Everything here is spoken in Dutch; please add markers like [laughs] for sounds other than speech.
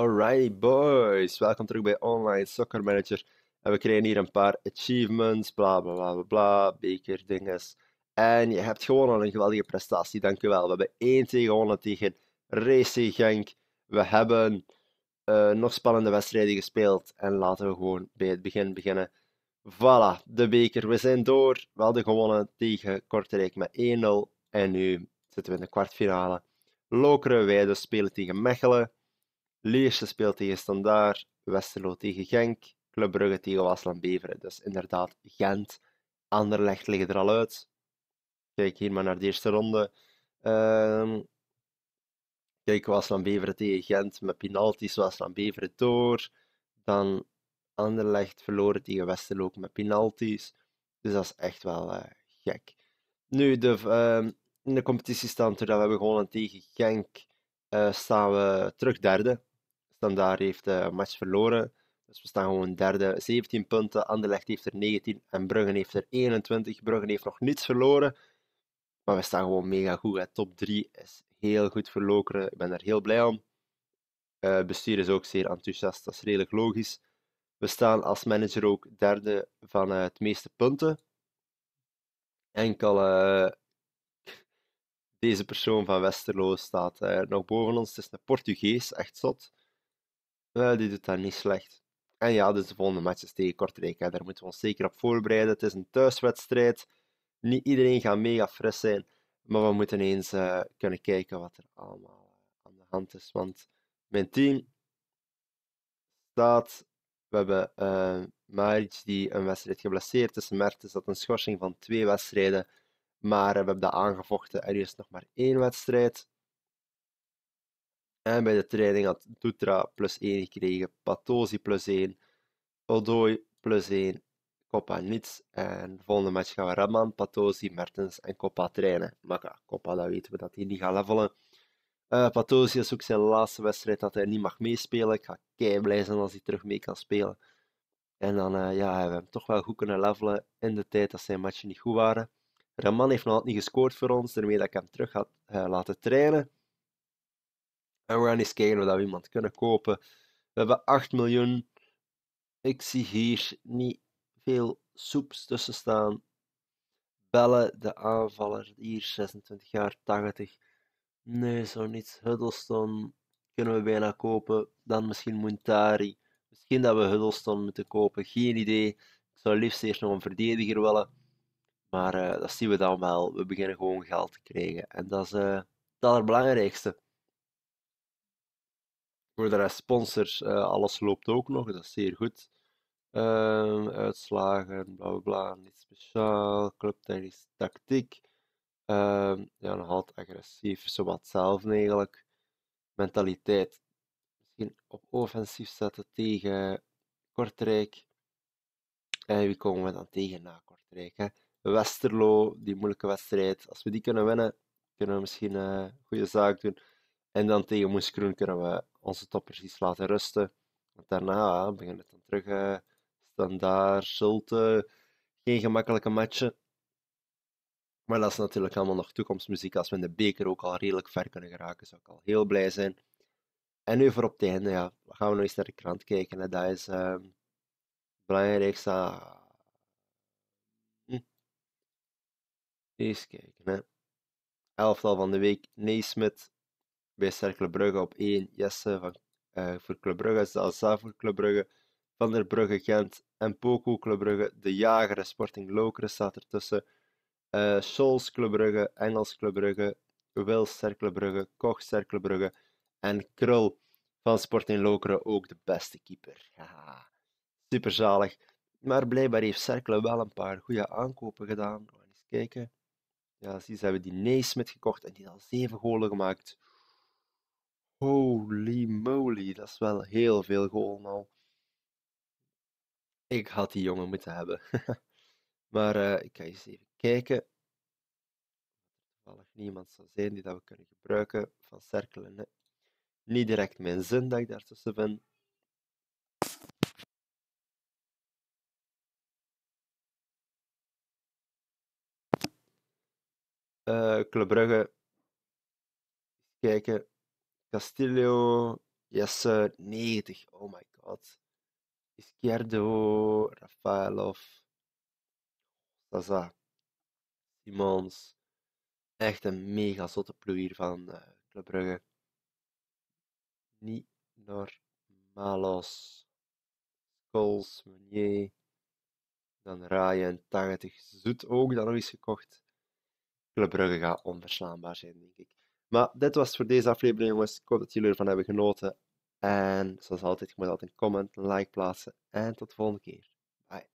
Alright boys, welkom terug bij Online Soccer Manager. En we krijgen hier een paar achievements, bla bla bla bla, bla bekerdinges. En je hebt gewoon al een geweldige prestatie, dankjewel. We hebben 1 tegen tegen Racing Genk. We hebben eh, nog spannende wedstrijden gespeeld. En laten we gewoon bij het begin beginnen. Voilà, de beker. We zijn door. We hadden gewonnen tegen Kortrijk met 1-0. En nu zitten we in de kwartfinale. Lokeren wij dus spelen tegen Mechelen. Leersje speelt tegen Standaard, Westerlo tegen Genk, Club Brugge tegen Waasland Beveren. Dus inderdaad, Gent, Anderlecht liggen er al uit. Kijk hier maar naar de eerste ronde. Ehm, kijk, Waasland Beveren tegen Gent met penalties, Waasland Beveren door. Dan Anderlecht verloren tegen Westerlo met penalties. Dus dat is echt wel eh, gek. Nu, de, ehm, in de competitie staan, hebben we gewoon gewonnen tegen Genk, eh, staan we terug derde daar heeft de eh, match verloren. Dus we staan gewoon derde. 17 punten. Anderlecht heeft er 19. En Bruggen heeft er 21. Bruggen heeft nog niets verloren. Maar we staan gewoon mega goed. Hè. Top 3 is heel goed verloren. Ik ben er heel blij om. Uh, bestuur is ook zeer enthousiast. Dat is redelijk logisch. We staan als manager ook derde van eh, het meeste punten. Enkel deze persoon van Westerlo staat nog boven ons. Het is een Portugees, echt zot. Wel, die doet dat niet slecht. En ja, dus de volgende match is tegen Kortrijk. Hè. Daar moeten we ons zeker op voorbereiden. Het is een thuiswedstrijd. Niet iedereen gaat mega fris zijn. Maar we moeten eens eh, kunnen kijken wat er allemaal eh, aan de hand is. Want mijn team staat. We hebben uh, eh, Maric die een wedstrijd geblesseerd is. Mertens dat een schorsing van twee wedstrijden. Maar we hebben dat aangevochten. Er is nog maar één wedstrijd. En bij de training had Dutra plus 1 gekregen, Patosi plus 1, Odoi plus 1, Coppa niets. En de volgende match gaan we Raman. Patosi, Mertens en Coppa trainen. Maar ja, Coppa, dat weten we dat hij niet gaat levelen. Uh, eh, Patosi is ook zijn laatste wedstrijd dat hij niet mag meespelen. Ik ga kei blij zijn als hij terug mee kan spelen. En dan uh, ja, hebben we hem toch wel goed kunnen levelen in de tijd dat zijn matchen niet goed waren. Raman heeft nog altijd niet gescoord voor ons, daarmee dat ik hem terug had eh, laten trainen. En we gaan eens kijken of dat we iemand kunnen kopen. We hebben 8 miljoen. Ik zie hier niet veel soeps tussen staan. Bellen, de aanvaller, hier 26 jaar 80. Nee, zo niets. Huddleston kunnen we bijna kopen. Dan misschien Montari. Misschien dat we Huddleston moeten kopen. Geen idee. Ik zou liefst eerst nog een verdediger willen. Maar eh, dat zien we dan wel. We beginnen gewoon geld te krijgen. En dat is, dat eh, het allerbelangrijkste. Voor de rest sponsors, eh, alles loopt ook nog, dat is zeer goed. Ehm, uitslagen, bla bla bla, niets speciaal, clubtennis, tactiek. Uh, ja, nog altijd agressief, zowat zelf eigenlijk. Mentaliteit, misschien op offensief zetten tegen Kortrijk. En wie komen we dan tegen na Kortrijk? Hè? Westerlo, die moeilijke wedstrijd. Als we die kunnen winnen, kunnen we misschien een eh, goede zaak doen. En dan tegen Moes Kroen kunnen we onze toppers iets laten rusten. Want daarna ah, beginnen het dan terug. Uh, eh, standaard, Zulte. Geen gemakkelijke matchen. Maar dat is natuurlijk allemaal nog toekomstmuziek. Als we in de beker ook al redelijk ver kunnen geraken, zou ik al heel blij zijn. En nu voor op het einde, ja, gaan we nog eens naar de krant kijken. Hè. Dat is het ehm, belangrijkste. Ah, hm. Eens kijken. Hè. Elftal van de week, Neesmit, bij Cercle Brugge op 1, Jesse van, uh, voor Club Brugge, Zalza voor Club Brugge, Van der Brugge Gent en Poco Club Brugge, De Jager Sporting Lokeren staat ertussen, uh, eh, Scholes Club Brugge, Engels Club Brugge, Wils Cercle Brugge, Koch Cercle Brugge en Krul van Sporting Lokeren ook de beste keeper. Super [laughs] superzalig. Maar blijkbaar heeft Cercle wel een paar goede aankopen gedaan. We eens kijken. Ja, zie, ze hebben die Neesmit gekocht en die al zeven golen gemaakt. Holy moly, dat is wel heel veel goal al. Ik had die jongen moeten hebben. [laughs] maar eh, ik ga eens even kijken. Toevallig niemand zou zijn die dat we kunnen gebruiken van cirkelen. Niet direct mijn zin dat ik daartussen vind. Uh, eh, Club Brugge. Kijken. Castillo, yes 90. Oh my god. Izquierdo, Rafaelov, Zaza, Simons. Echt een mega zotte ploeg van uh, Club Brugge. Niet normalos. Meunier. Dan Ryan, 80. Zoet ook, dat nog eens gekocht. Club Brugge gaat onverslaanbaar zijn, denk ik. Maar dit was voor deze aflevering, jongens. Ik hoop dat jullie ervan hebben genoten. En zoals altijd, je moet altijd een comment, een like plaatsen. En tot de volgende keer.